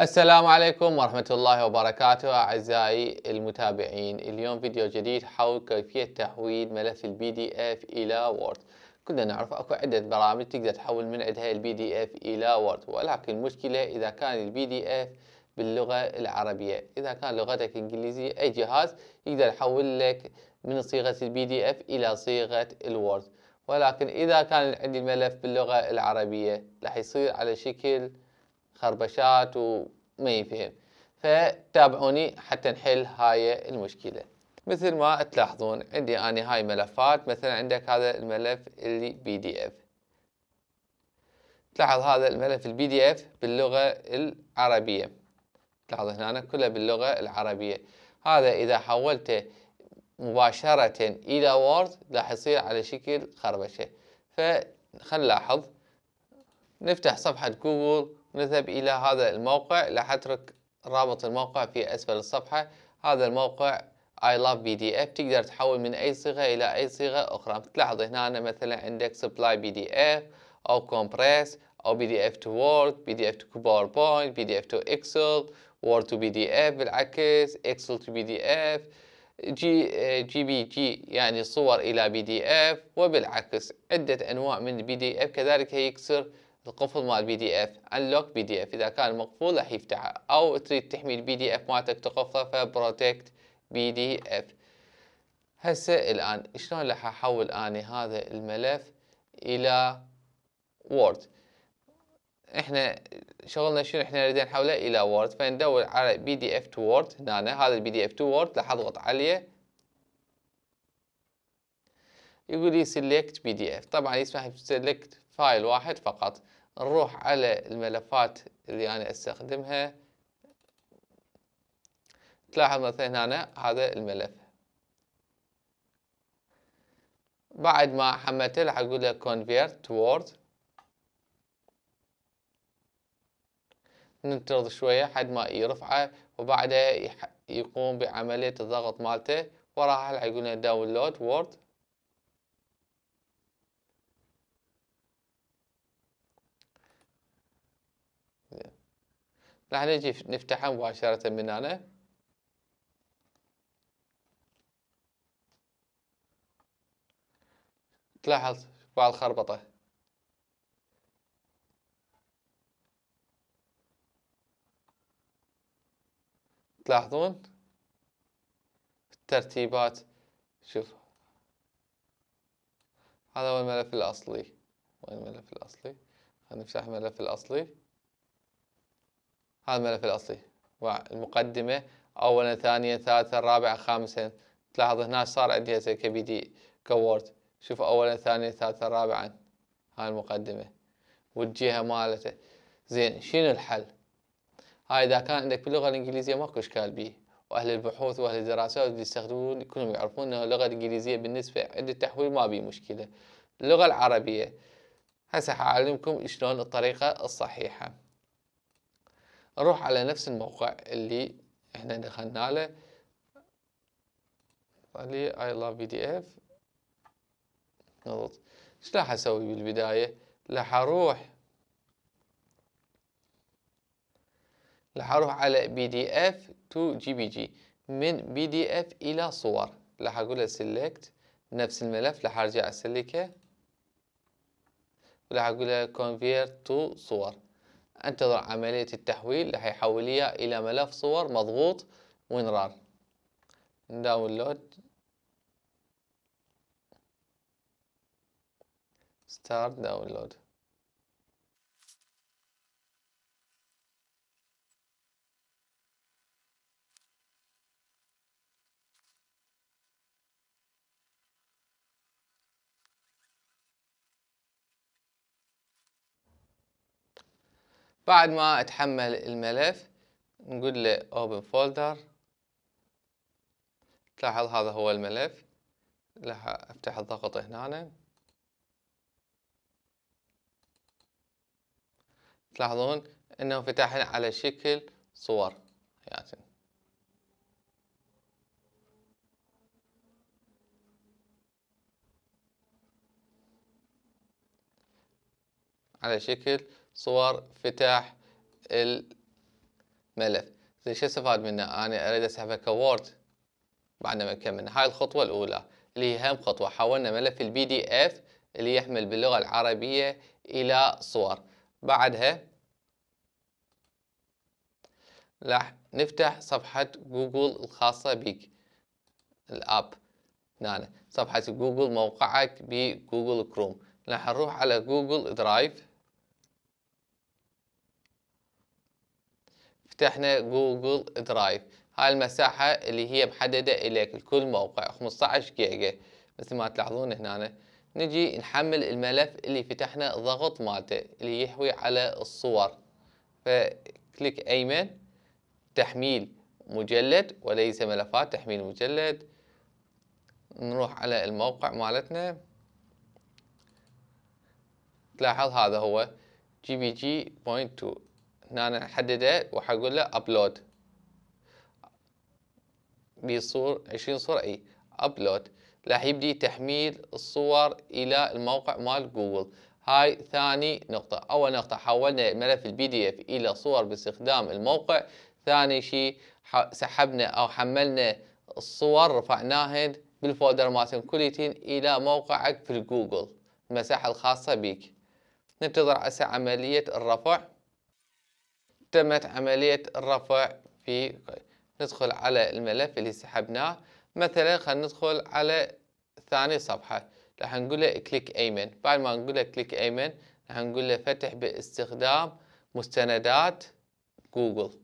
السلام عليكم ورحمة الله وبركاته أعزائي المتابعين اليوم فيديو جديد حول كيفية تحويل ملف البي دي اف إلى وورد كلنا نعرف اكو عدة برامج تقدر تحول من عندها البي دي اف إلى وورد ولكن المشكلة إذا كان البي دي اف باللغة العربية إذا كان لغتك إنجليزية أي جهاز يقدر يحول لك من صيغة البي دي اف إلى صيغة الوورد ولكن إذا كان عندي الملف باللغة العربية راح يصير على شكل خربشات وما يفهم فتابعوني حتى نحل هاي المشكلة مثل ما تلاحظون عندي أنا هاي ملفات مثلا عندك هذا الملف اللي بي دي اف تلاحظ هذا الملف البي دي اف باللغة العربية تلاحظ هنا كله باللغة العربية هذا إذا حولته مباشرة إلى وورد راح يصير على شكل خربشة فخل نلاحظ نفتح صفحة جوجل نذهب إلى هذا الموقع راح أترك رابط الموقع في أسفل الصفحة هذا الموقع I love PDF تقدر تحول من أي صيغة إلى أي صيغة أخرى تلاحظ هنا أنا مثلا عندك supply PDF أو compress أو PDF to Word PDF to PowerPoint PDF to Excel Word to PDF بالعكس Excel to PDF جي جي بي جي يعني صور إلى بي دي إف وبالعكس عدة أنواع من البي دي إف كذلك هيكسر القفل مال البي دي اف انلوك بي دي اف اذا كان مقفول راح يفتحه او تريد تحمي البي دي اف مالتك تقفله فبروتكت بي دي اف هسه الان شلون راح احول اني هذا الملف الى وورد احنا شغلنا شنو احنا نريد نحوله الى وورد فندور على بي دي اف تو وورد هنا هذا البي دي اف تو وورد راح اضغط عليه يقول لي select pdf طبعا يسمح بسلكت فايل واحد فقط نروح على الملفات اللي انا استخدمها تلاحظ مثلا هنا أنا هذا الملف بعد ما حملته راح اقول له convert word ننتظر شوية حد ما يرفعه وبعدها يقوم بعملية الضغط مالته وراح راح يقول له داونلود وورد راح نجي نفتحها مباشرة من هنا تلاحظ بعض الخربطة تلاحظون الترتيبات شوف هذا هو الملف الأصلي وين الملف الأصلي هنفتح الملف الأصلي هذا الملف الاصلي والمقدمه اولا ثانيا ثالثا رابعا خامسا تلاحظ هنا صار عندي هسه كبي دي كوورد شوف اولا ثانيا ثالثا رابعا هاي المقدمه والجهه مالته زين شنو الحل؟ هاي اذا كان عندك باللغه الانجليزيه ماكو اشكال بيه واهل البحوث واهل الدراسات اللي يستخدمون كلهم يعرفون انه اللغه الانجليزيه بالنسبه عند التحويل ما بيه مشكله اللغه العربيه هسه حاعلمكم شلون الطريقه الصحيحه اروح على نفس الموقع اللي احنا دخلنا له لي اي لاف بي دي اف نضغط ايش راح اسوي بالبدايه راح اروح راح اروح على بي دي اف تو جي بي جي من بي دي اف الى صور راح اقول له سيلكت نفس الملف راح ارجع اسلكه راح اقول له كونفيرت تو صور انتظر عملية التحويل اللي هيحوليها الى ملف صور مضغوط وينرار داونلود ستارت داونلود بعد ما اتحمل الملف نقول له open folder تلاحظ هذا هو الملف راح افتح الضغط هنا تلاحظون انه فتحنا على شكل صور يعني على شكل صور فتح الملف زين شو استفاد منه انا اريد اسحبه كوورد بعد ما كملنا هاي الخطوه الاولى اللي هي هم خطوه حولنا ملف البي دي اف اللي يحمل باللغه العربيه الى صور بعدها راح نفتح صفحه جوجل الخاصه بك الاب هنا صفحه جوجل موقعك بجوجل كروم راح نروح على جوجل درايف فتحنا جوجل درايف هاي المساحة اللي هي محددة إليك لكل موقع 15 جيجا مثل ما تلاحظون هنا نجي نحمل الملف اللي فتحنا ضغط مالته اللي يحوي على الصور فكليك أيمن تحميل مجلد وليس ملفات تحميل مجلد نروح على الموقع مالتنا تلاحظ هذا هو gbg.2 هنا انا احدده وحقول له ابلود بيصور 20 صورة اي ابلود راح يبدي تحميل الصور الى الموقع مال جوجل هاي ثاني نقطة اول نقطة حولنا ملف البي دي اف الى صور باستخدام الموقع ثاني شيء سحبنا او حملنا الصور رفعناهن بالفولدر مالتهم كليتين الى موقعك في الجوجل المساحة الخاصة بك ننتظر هسه عملية الرفع تمت عملية الرفع في ندخل على الملف اللي سحبناه مثلا خلينا ندخل على ثاني صفحة راح نقول له كليك ايمن بعد ما نقول له كليك ايمن راح نقول له فتح باستخدام مستندات جوجل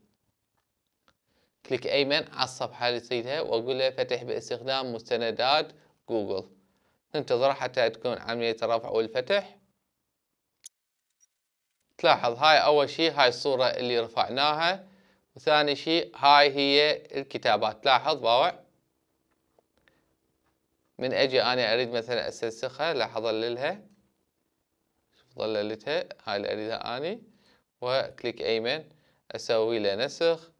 كليك ايمن على الصفحة اللي سيدها واقول له فتح باستخدام مستندات جوجل ننتظر حتى تكون عملية الرفع والفتح تلاحظ هاي اول شيء هاي الصورة اللي رفعناها وثاني شيء هاي هي الكتابات تلاحظ باوع من اجي انا اريد مثلا اسلسخها راح اظللها شوف ظللتها هاي اللي اريدها اني وكليك ايمن اسوي له نسخ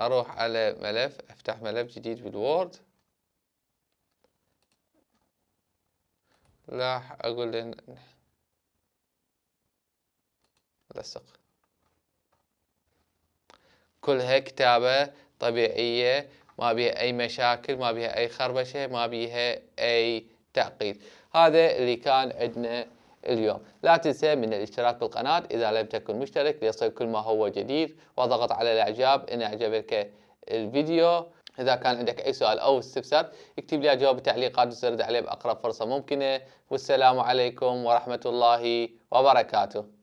اروح على ملف افتح ملف جديد بالوورد راح اقول له تتلصق كلها كتابة طبيعية ما بيها أي مشاكل ما بيها أي خربشة ما بيها أي تعقيد هذا اللي كان عندنا اليوم لا تنسى من الاشتراك بالقناة إذا لم تكن مشترك ليصل كل ما هو جديد وضغط على الإعجاب إن أعجبك الفيديو إذا كان عندك أي سؤال أو استفسار اكتب لي جواب التعليقات وسرد عليه بأقرب فرصة ممكنة والسلام عليكم ورحمة الله وبركاته